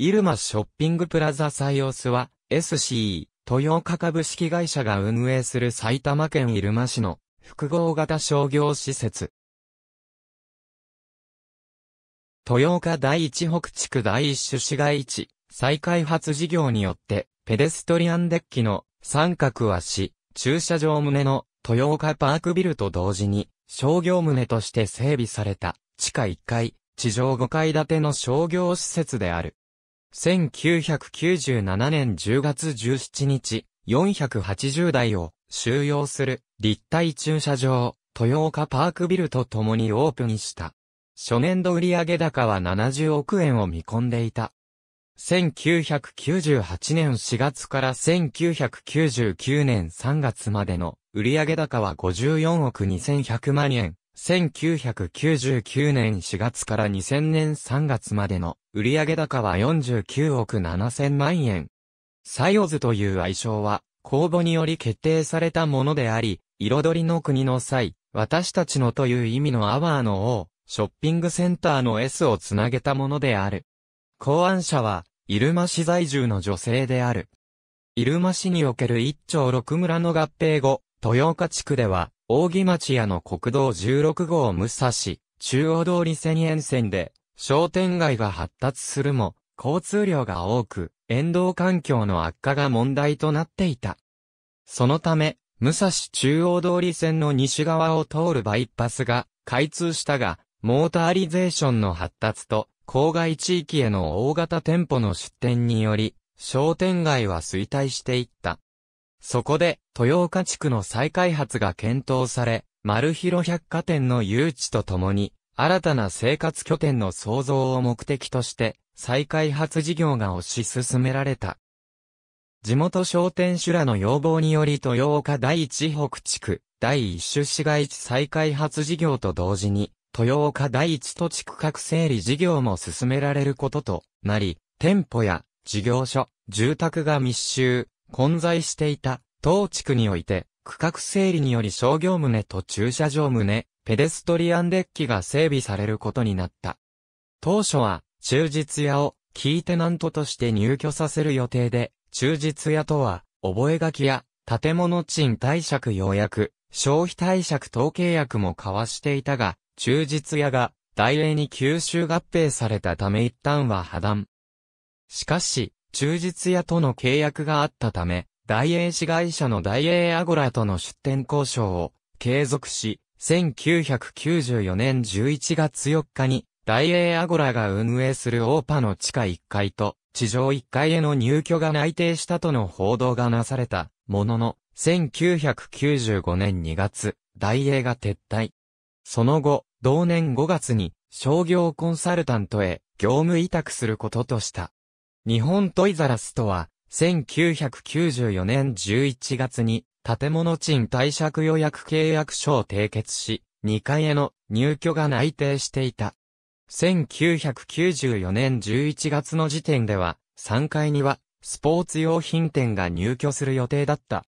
イルマショッピングプラザサイオスは SC 豊岡株式会社が運営する埼玉県入間市の複合型商業施設。豊岡第一北地区第一種市街地再開発事業によってペデストリアンデッキの三角市、駐車場棟の豊岡パークビルと同時に商業棟として整備された地下1階地上5階建ての商業施設である。1997年10月17日、480台を収容する立体駐車場、豊岡パークビルと共にオープンした。初年度売上高は70億円を見込んでいた。1998年4月から1999年3月までの売上高は54億2100万円。1999年4月から2000年3月までの売上高は49億7000万円。サイオズという愛称は、公募により決定されたものであり、彩りの国の際、私たちのという意味のアワーの O、ショッピングセンターの S をつなげたものである。考案者は、入間市在住の女性である。入間市における一丁六村の合併後、豊岡地区では、大木町屋の国道16号武蔵、中央通り線沿線で、商店街が発達するも、交通量が多く、沿道環境の悪化が問題となっていた。そのため、武蔵中央通り線の西側を通るバイパスが開通したが、モーターリゼーションの発達と、郊外地域への大型店舗の出店により、商店街は衰退していった。そこで、豊岡地区の再開発が検討され、丸広百貨店の誘致とともに、新たな生活拠点の創造を目的として、再開発事業が推し進められた。地元商店主らの要望により豊岡第一北地区、第一種市街地再開発事業と同時に、豊岡第一土地区画整理事業も進められることとなり、店舗や事業所、住宅が密集、混在していた、当地区において、区画整理により商業棟と駐車場棟、ペデストリアンデッキが整備されることになった。当初は、忠実屋を、キーテナントとして入居させる予定で、忠実屋とは、覚書や、建物賃貸借要約、消費貸借等契約も交わしていたが、忠実屋が、大英に吸収合併されたため一旦は破断。しかし、忠実屋との契約があったため、大英市会社の大英アゴラとの出店交渉を継続し、1994年11月4日に、大英アゴラが運営するオーパの地下1階と地上1階への入居が内定したとの報道がなされたものの、1995年2月、大英が撤退。その後、同年5月に商業コンサルタントへ業務委託することとした。日本トイザラスとは、1994年11月に建物賃貸借予約契約書を締結し、2階への入居が内定していた。1994年11月の時点では、3階には、スポーツ用品店が入居する予定だった。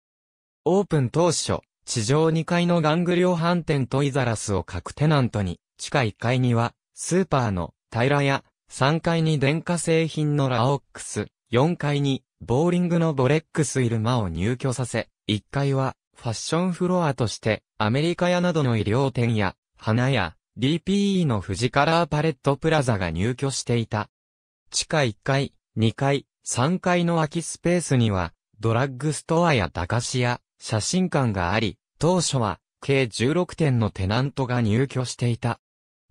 オープン当初、地上2階の玩具量販店トイザラスを各テナントに、地下1階には、スーパーの平屋、3階に電化製品のラオックス、4階にボーリングのボレックスイルマを入居させ、1階はファッションフロアとしてアメリカ屋などの医療店や花屋、DPE の富士カラーパレットプラザが入居していた。地下1階、2階、3階の空きスペースには、ドラッグストアや駄菓子屋、写真館があり、当初は、計16店のテナントが入居していた。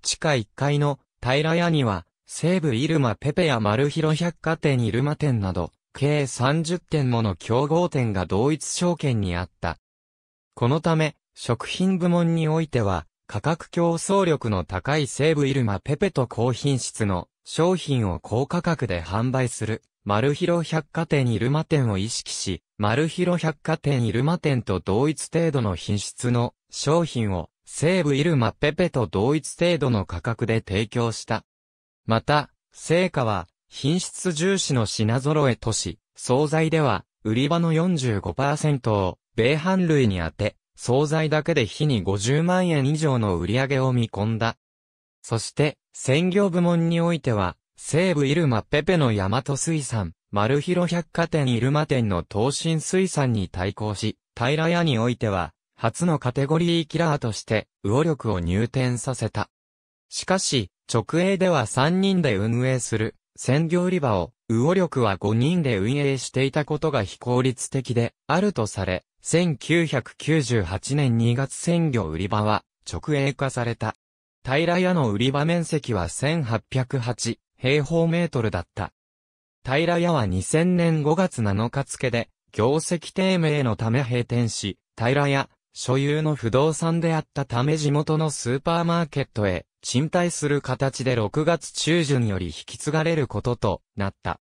地下1階の平屋には、西部イルマペペやマルヒロ百貨店イルマ店など、計30点もの競合店が同一証券にあった。このため、食品部門においては、価格競争力の高い西武イルマペペと高品質の商品を高価格で販売する、マルヒロ百貨店イルマ店を意識し、マルヒロ百貨店イルマ店と同一程度の品質の商品を西武イルマペペと同一程度の価格で提供した。また、成果は、品質重視の品揃え都市、惣菜では、売り場の45%を、米販類に当て、惣菜だけで日に50万円以上の売り上げを見込んだ。そして、専業部門においては、西武イルマペペの大和水産、丸広百貨店イルマ店の東進水産に対抗し、平屋においては、初のカテゴリーキラーとして、魚力を入店させた。しかし、直営では3人で運営する、鮮魚売り場を、魚力は5人で運営していたことが非効率的で、あるとされ、1998年2月鮮魚売り場は、直営化された。平屋の売り場面積は1808平方メートルだった。平屋は2000年5月7日付で、業績低迷のため閉店し、平屋、所有の不動産であったため地元のスーパーマーケットへ賃貸する形で6月中旬より引き継がれることとなった。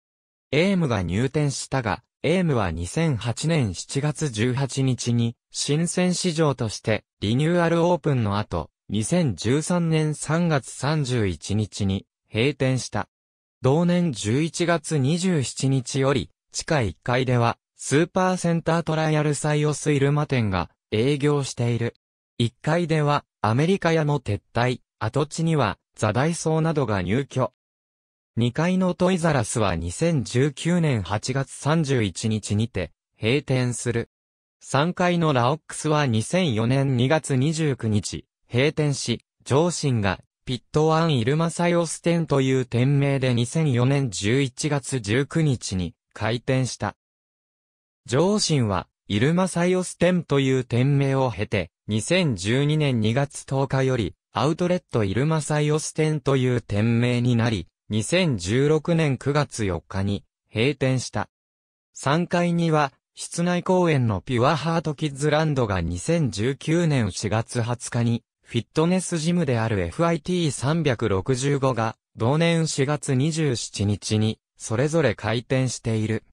エームが入店したが、エームは2008年7月18日に新鮮市場としてリニューアルオープンの後、2013年3月31日に閉店した。同年11月27日より地下1階ではスーパーセンタートライアルサイオスイルマ店が営業している。1階ではアメリカ屋の撤退、跡地には、座大層などが入居。2階のトイザラスは2019年8月31日にて、閉店する。3階のラオックスは2004年2月29日、閉店し、上信が、ピットワンイルマサイオステンという店名で2004年11月19日に開店した。上信は、イルマサイオステンという店名を経て、2012年2月10日より、アウトレットイルマサイオス店という店名になり、2016年9月4日に閉店した。3階には、室内公園のピュアハートキッズランドが2019年4月20日に、フィットネスジムである FIT365 が、同年4月27日に、それぞれ開店している。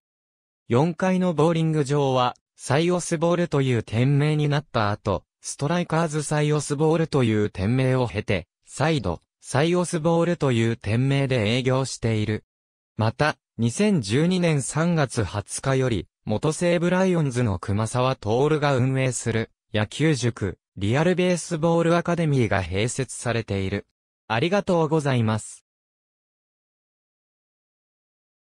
4階のボーリング場は、サイオスボールという店名になった後、ストライカーズ・サイオスボールという店名を経て、再度、サイオスボールという店名で営業している。また、2012年3月20日より、元西武ライオンズの熊沢徹が運営する、野球塾、リアルベースボールアカデミーが併設されている。ありがとうございます。